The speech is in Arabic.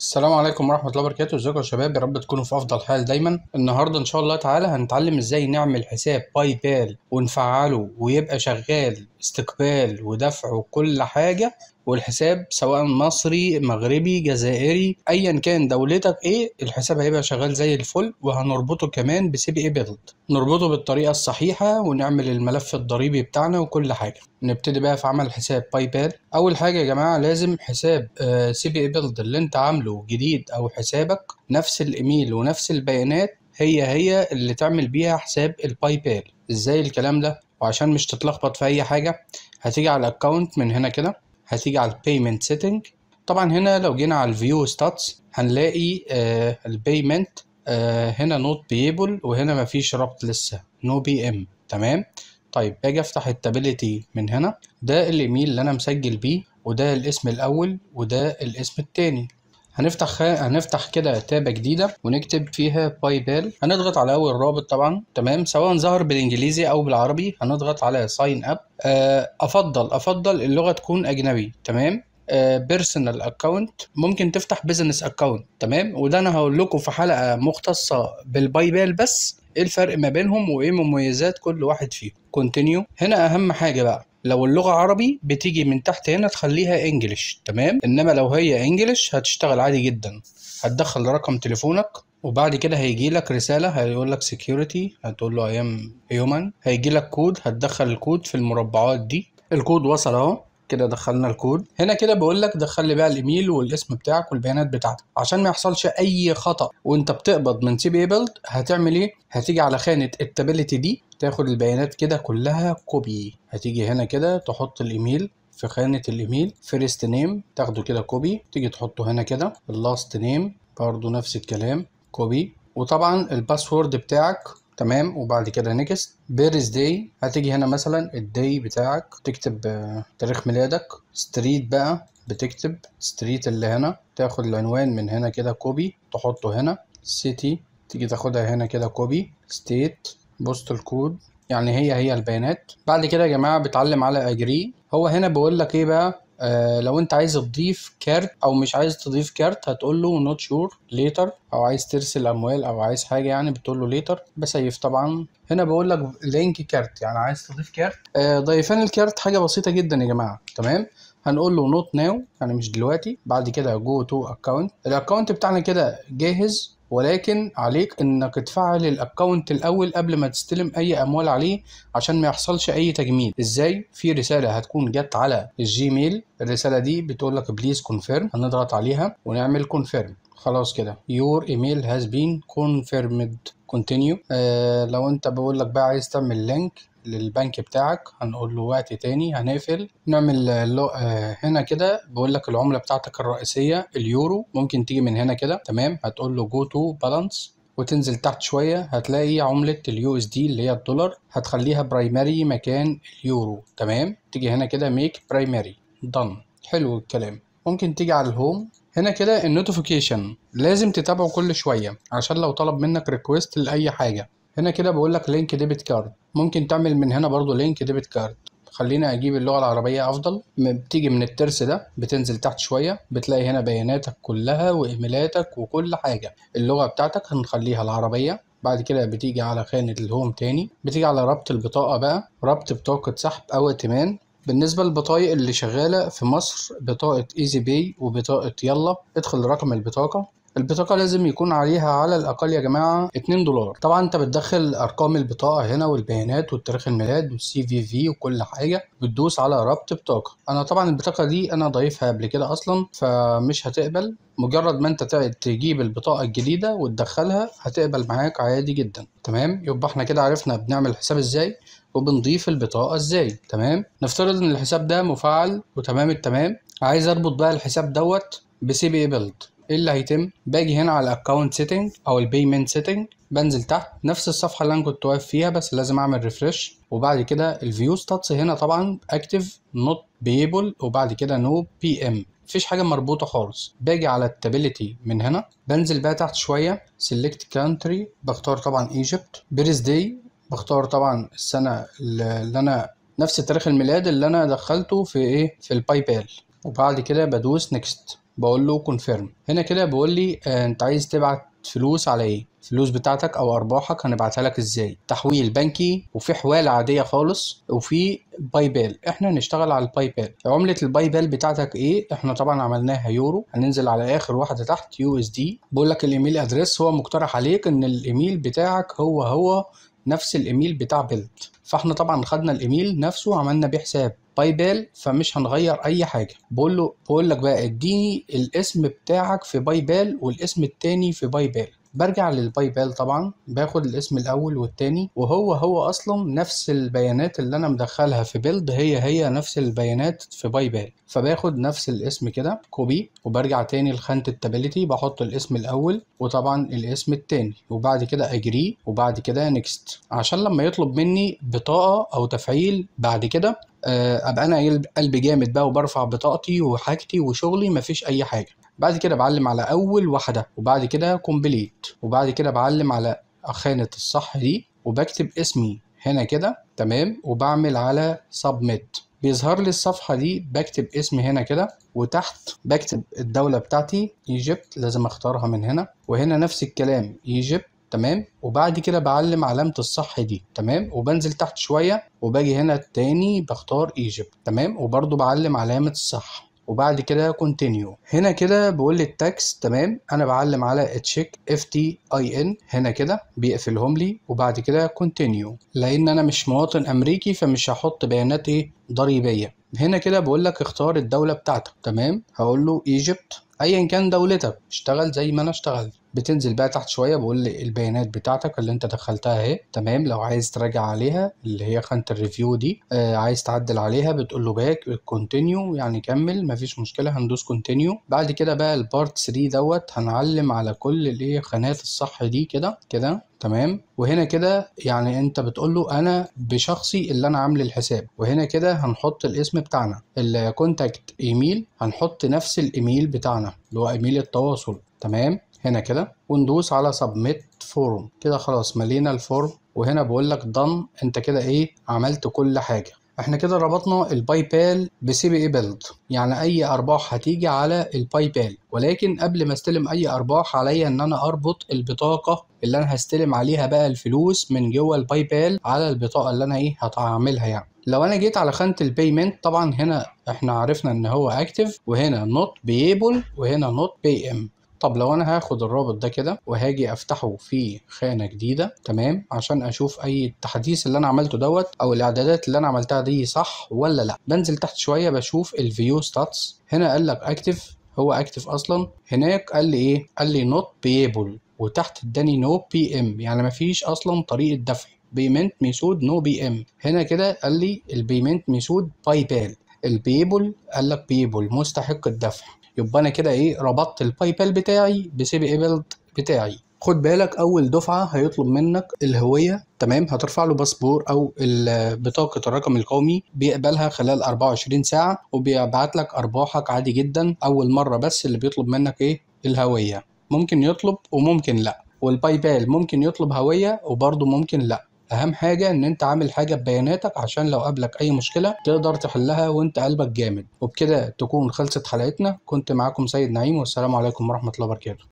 السلام عليكم ورحمة الله وبركاته ازيكم يا شباب يا رب تكونوا في أفضل حال دايما النهاردة إن شاء الله تعالى هنتعلم ازاي نعمل حساب باي بال ونفعله ويبقى شغال استقبال ودفع وكل حاجة والحساب سواء مصري مغربي جزائري ايا كان دولتك ايه الحساب هيبقى شغال زي الفل وهنربطه كمان بسي بي اي بيلد نربطه بالطريقه الصحيحه ونعمل الملف الضريبي بتاعنا وكل حاجه نبتدي بقى في عمل حساب باي بال اول حاجه يا جماعه لازم حساب آه، سي بي اي بيلد اللي انت عامله جديد او حسابك نفس الايميل ونفس البيانات هي هي اللي تعمل بيها حساب الباي بال ازاي الكلام ده وعشان مش تتلخبط في اي حاجه هتيجي على الاكونت من هنا كده هتيجي على البيمنت سيتنج طبعا هنا لو جينا على الفيو ستاتس هنلاقي آه، البيمنت آه، هنا نوت بيبل وهنا مفيش ربط لسه نو بي ام تمام طيب باجي افتح التابلتي من هنا ده الايميل اللي انا مسجل بيه وده الاسم الاول وده الاسم التاني هنفتح خ... هنفتح كده تابة جديدة ونكتب فيها باي بال هنضغط على أول رابط طبعا تمام سواء ظهر بالإنجليزي أو بالعربي هنضغط على ساين أب آه، أفضل أفضل اللغة تكون أجنبي تمام بيرسونال آه، اكونت ممكن تفتح بيزنس اكونت تمام وده انا هقول لكم في حلقه مختصه بالباي بال بس ايه الفرق ما بينهم وايه مميزات كل واحد فيهم كونتينيو هنا اهم حاجه بقى لو اللغه عربي بتيجي من تحت هنا تخليها انجلش تمام انما لو هي انجلش هتشتغل عادي جدا هتدخل رقم تليفونك وبعد كده هيجي لك رسالة هيقول لك security هتقول له I am human هيجي لك كود هتدخل الكود في المربعات دي الكود وصل اهو كده دخلنا الكود هنا كده بقول لك دخل لي بقى الايميل والاسم بتاعك والبيانات بتاعتك عشان ما يحصلش اي خطا وانت بتقبض من سي بي بيلد هتعمل ايه هتيجي على خانه التابيليتي دي تاخد البيانات كده كلها كوبي هتيجي هنا كده تحط الايميل في خانه الايميل فيرست نيم تاخده كده كوبي تيجي تحطه هنا كده اللاست نيم برده نفس الكلام كوبي وطبعا الباسورد بتاعك تمام وبعد كده نيكست بيرز داي هتيجي هنا مثلا الداي بتاعك تكتب آه، تاريخ ميلادك ستريت بقى بتكتب ستريت اللي هنا تاخد العنوان من هنا كده كوبي تحطه هنا سيتي تيجي تاخدها هنا كده كوبي ستيت بوستال كود يعني هي هي البيانات بعد كده يا جماعه بتعلم على اجري هو هنا بيقول لك ايه بقى آه لو انت عايز تضيف كارت او مش عايز تضيف كارت هتقول له نوت شور ليتر او عايز ترسل اموال او عايز حاجه يعني بتقول له ليتر بسيف طبعا هنا بقول لك لينك كارت يعني عايز تضيف كارت آه ضيفان الكارت حاجه بسيطه جدا يا جماعه تمام هنقول له نوت ناو يعني مش دلوقتي بعد كده جو تو اكونت الاكونت بتاعنا كده جاهز ولكن عليك انك تفعل الاكونت الاول قبل ما تستلم اي اموال عليه عشان ما يحصلش اي تجميل ازاي في رساله هتكون جت على الجيميل الرساله دي بتقول لك بليز كونفيرم هنضغط عليها ونعمل كونفيرم خلاص كده your email has been confirmed continue آه لو انت بقول لك بقى عايز تعمل لينك للبنك بتاعك هنقول له وقت تاني هنقفل نعمل آه هنا كده بقول لك العمله بتاعتك الرئيسيه اليورو ممكن تيجي من هنا كده تمام هتقول له جو تو بالانس وتنزل تحت شويه هتلاقي عمله اليو اس دي اللي هي الدولار هتخليها برايمري مكان اليورو تمام تيجي هنا كده ميك برايمري دن حلو الكلام ممكن تيجي على الهوم هنا كده النوتيفيكيشن لازم تتابعه كل شويه عشان لو طلب منك ريكويست لاي حاجه هنا كده بقول لك لينك ديبت كارد ممكن تعمل من هنا برضو لينك ديبت كارد خلينا اجيب اللغه العربيه افضل بتيجي من الترس ده بتنزل تحت شويه بتلاقي هنا بياناتك كلها وايميلاتك وكل حاجه اللغه بتاعتك هنخليها العربيه بعد كده بتيجي على خانة الهوم تاني بتيجي على ربط البطاقة بقى ربط بطاقة سحب أو ائتمان بالنسبة للبطايق اللي شغالة في مصر بطاقة ايزي باي وبطاقة يلا ادخل رقم البطاقة البطاقة لازم يكون عليها على الأقل يا جماعة 2 دولار طبعا أنت بتدخل أرقام البطاقة هنا والبيانات وتاريخ الميلاد والسي في في وكل حاجة بتدوس على ربط بطاقة أنا طبعا البطاقة دي أنا ضايفها قبل كده أصلا فمش هتقبل مجرد ما انت تجيب البطاقه الجديده وتدخلها هتقبل معاك عادي جدا تمام يبقى احنا كده عرفنا بنعمل حساب ازاي وبنضيف البطاقه ازاي تمام نفترض ان الحساب ده مفعل وتمام التمام عايز اربط بقى الحساب دوت بسي بي إيه بيلد ايه اللي هيتم باجي هنا على الاكونت سيتنج او البيمنت سيتنج بنزل تحت نفس الصفحه اللي انا كنت واقف فيها بس لازم اعمل ريفرش وبعد كده الفيو ستاتس هنا طبعا اكتف نوت بيبل وبعد كده نو بي ام مفيش حاجه مربوطه خالص باجي على التابلتي من هنا بنزل بقى تحت شويه سيلكت كانتري بختار طبعا ايجيبت بيرث داي بختار طبعا السنة اللي أنا نفس تاريخ الميلاد اللي أنا دخلته في إيه في الباي بال وبعد كده بدوس نيكست بقول له كونفيرم هنا كده بيقول لي آه، انت عايز تبعت فلوس على ايه الفلوس بتاعتك او ارباحك هنبعتها لك ازاي تحويل بنكي وفي حوال عاديه خالص وفي باي بال احنا نشتغل على الباي بال عمله الباي بال بتاعتك ايه احنا طبعا عملناها يورو هننزل على اخر واحده تحت يو اس دي بقول لك الايميل ادريس هو مقترح عليك ان الايميل بتاعك هو هو نفس الايميل بتاع بيلد فاحنا طبعا خدنا الايميل نفسه وعملنا بيه حساب باي بال فمش هنغير اي حاجه بقول له بقول لك بقى اديني الاسم بتاعك في باي بال والاسم التاني في باي بال برجع للباي بال طبعا باخد الاسم الاول والتاني وهو هو اصلا نفس البيانات اللي انا مدخلها في بيلد هي هي نفس البيانات في باي بال فباخد نفس الاسم كده كوبي وبرجع تاني لخانة التابلتي بحط الاسم الاول وطبعا الاسم التاني وبعد كده اجري وبعد كده نكست عشان لما يطلب مني بطاقة او تفعيل بعد كده آه، ابقى انا قلبي جامد بقى وبرفع بطاقتي وحاجتي وشغلي مفيش اي حاجه بعد كده بعلم على أول واحدة وبعد كده كومبليت وبعد كده بعلم على خانة الصح دي وبكتب اسمي هنا كده تمام وبعمل على سبميت بيظهر لي الصفحة دي بكتب اسمي هنا كده وتحت بكتب الدولة بتاعتي ايجيبت لازم اختارها من هنا وهنا نفس الكلام ايجيبت تمام وبعد كده بعلم علامة الصح دي تمام وبنزل تحت شوية وباجي هنا تاني بختار ايجيبت تمام وبرضو بعلم علامة الصح وبعد كده كونتينيو هنا كده بقول لي التاكس تمام انا بعلم على تشيك اف تي اي ان هنا كده بيقفلهم لي وبعد كده كونتينيو لان انا مش مواطن امريكي فمش هحط بيانات ايه ضريبيه هنا كده بقول لك اختار الدوله بتاعتك تمام هقول له ايجيبت ايا كان دولتك اشتغل زي ما انا اشتغلت بتنزل بقى تحت شويه بقول لي البيانات بتاعتك اللي انت دخلتها اهي تمام لو عايز تراجع عليها اللي هي خانه الريفيو دي آه عايز تعدل عليها بتقول له باك كونتينيو يعني كمل مفيش مشكله هندوس كونتينيو بعد كده بقى البارت 3 دوت هنعلم على كل الايه خانات الصح دي كده كده تمام وهنا كده يعني انت بتقول له انا بشخصي اللي انا عامل الحساب وهنا كده هنحط الاسم بتاعنا الكونتاكت ايميل هنحط نفس الايميل بتاعنا اللي هو ايميل التواصل تمام هنا كده وندوس على سبميت فورم كده خلاص ملينا الفورم وهنا بقول لك done انت كده ايه عملت كل حاجه احنا كده ربطنا الباي بال بسي بي اي بيلد يعني اي ارباح هتيجي على الباي بال ولكن قبل ما استلم اي ارباح عليا ان انا اربط البطاقه اللي انا هستلم عليها بقى الفلوس من جوه الباي بال على البطاقه اللي انا ايه هعملها يعني لو انا جيت على خانه البيمنت طبعا هنا احنا عرفنا ان هو اكتف وهنا نوت بيبل وهنا نوت بي ام طب لو انا هاخد الرابط ده كده وهاجي افتحه في خانه جديده تمام عشان اشوف اي التحديث اللي انا عملته دوت او الاعدادات اللي انا عملتها دي صح ولا لا بنزل تحت شويه بشوف الفيو ستاتس هنا قال لك اكتف هو اكتف اصلا هناك قال لي ايه قال لي نوت بيبل وتحت اداني نو بي ام يعني مفيش اصلا طريقه دفع بيمنت ميثود نو بي ام هنا كده قال لي البيمنت ميثود باي بال البيبل قال لك بيبل مستحق الدفع يبقى انا كده ايه ربطت الباي بال بتاعي بسي بي بيلد بتاعي خد بالك اول دفعه هيطلب منك الهويه تمام هترفع له باسبور او بطاقه الرقم القومي بيقبلها خلال 24 ساعه وبيبعت لك ارباحك عادي جدا اول مره بس اللي بيطلب منك ايه الهويه ممكن يطلب وممكن لا والباي بال ممكن يطلب هويه وبرضه ممكن لا اهم حاجه ان انت عامل حاجه ببياناتك عشان لو قابلك اي مشكله تقدر تحلها وانت قلبك جامد وبكده تكون خلصت حلقتنا كنت معاكم سيد نعيم والسلام عليكم ورحمه الله وبركاته